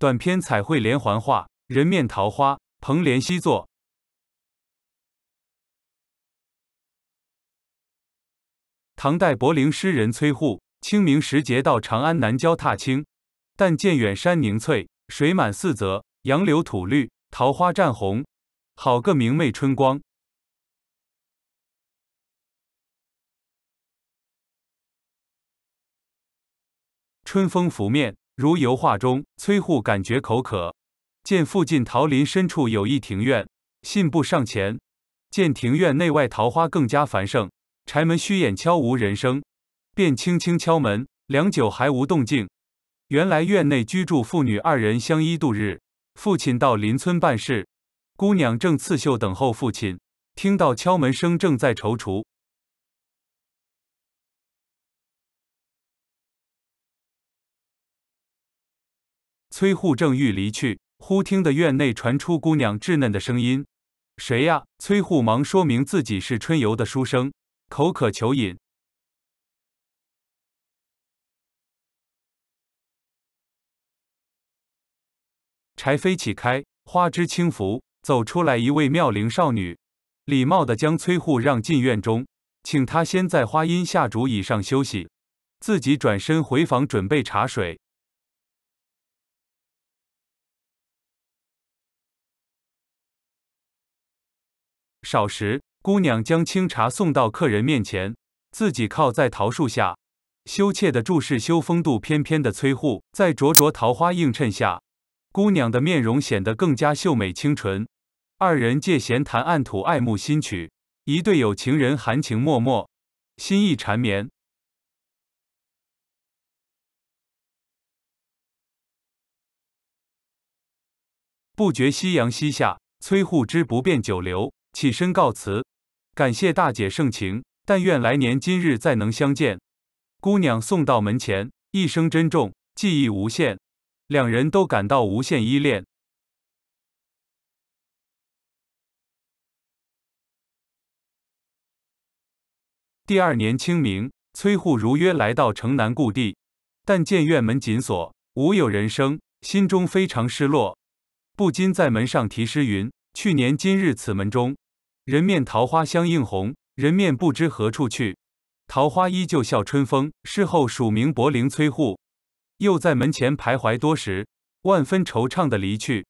短篇彩绘连环画《人面桃花》彭联西作。唐代柏林诗人崔护清明时节到长安南郊踏青，但见远山凝翠，水满四泽，杨柳吐绿，桃花绽红，好个明媚春光。春风拂面。如油画中，崔护感觉口渴，见附近桃林深处有一庭院，信步上前，见庭院内外桃花更加繁盛，柴门虚掩，悄无人声，便轻轻敲门，良久还无动静。原来院内居住父女二人相依度日，父亲到邻村办事，姑娘正刺绣等候父亲，听到敲门声正在踌躇。崔护正欲离去，忽听得院内传出姑娘稚嫩的声音：“谁呀？”崔护忙说明自己是春游的书生，口渴求饮。柴扉启开，花枝轻拂，走出来一位妙龄少女，礼貌地将崔护让进院中，请他先在花荫下竹椅上休息，自己转身回房准备茶水。少时，姑娘将清茶送到客人面前，自己靠在桃树下，羞怯的注视修风度翩翩的崔护。在灼灼桃花映衬下，姑娘的面容显得更加秀美清纯。二人借闲谈暗吐爱慕新曲，一对有情人含情脉脉，心意缠绵。不觉夕阳西下，崔护之不便久留。起身告辞，感谢大姐盛情，但愿来年今日再能相见。姑娘送到门前，一声珍重，记忆无限。两人都感到无限依恋。第二年清明，崔护如约来到城南故地，但见院门紧锁，无有人声，心中非常失落，不禁在门上题诗云。去年今日此门中，人面桃花相映红。人面不知何处去，桃花依旧笑春风。事后署名柏林崔护，又在门前徘徊多时，万分惆怅的离去。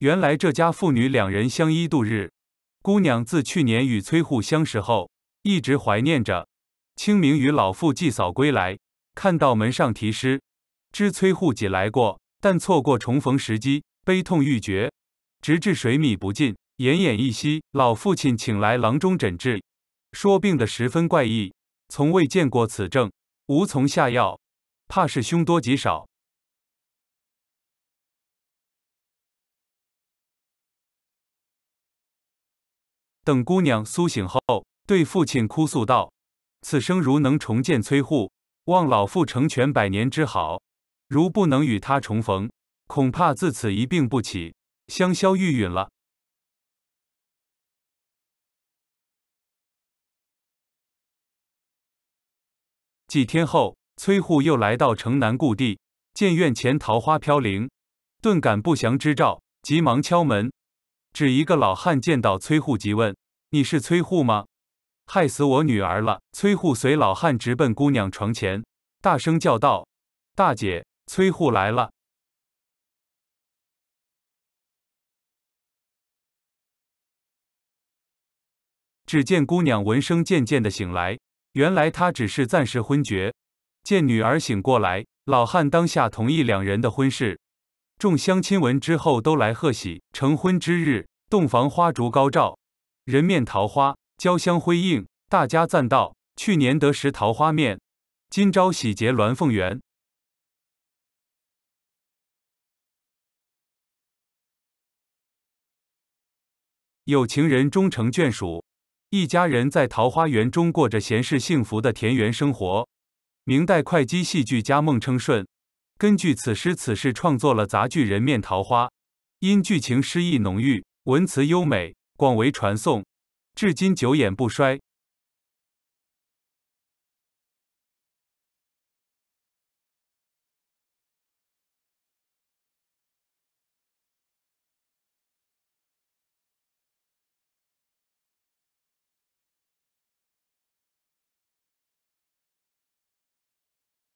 原来这家父女两人相依度日，姑娘自去年与崔护相识后，一直怀念着。清明与老父祭扫归来。看到门上题诗，知崔护己来过，但错过重逢时机，悲痛欲绝，直至水米不进，奄奄一息。老父亲请来郎中诊治，说病得十分怪异，从未见过此症，无从下药，怕是凶多吉少。等姑娘苏醒后，对父亲哭诉道：“此生如能重见崔护。”望老父成全百年之好，如不能与他重逢，恐怕自此一病不起，香消玉殒了。几天后，崔护又来到城南故地，见院前桃花飘零，顿感不祥之兆，急忙敲门。只一个老汉见到崔护，即问：“你是崔护吗？”害死我女儿了！崔护随老汉直奔姑娘床前，大声叫道：“大姐，崔护来了！”只见姑娘闻声渐渐的醒来，原来她只是暂时昏厥。见女儿醒过来，老汉当下同意两人的婚事。众乡亲闻之后都来贺喜。成婚之日，洞房花烛高照，人面桃花。交相辉映，大家赞道：“去年得食桃花面，今朝喜结鸾凤缘。有情人终成眷属，一家人在桃花源中过着闲适幸福的田园生活。”明代会稽戏剧家孟称舜根据此诗此事创作了杂剧《人面桃花》，因剧情诗意浓郁，文词优美，广为传颂。至今久演不衰。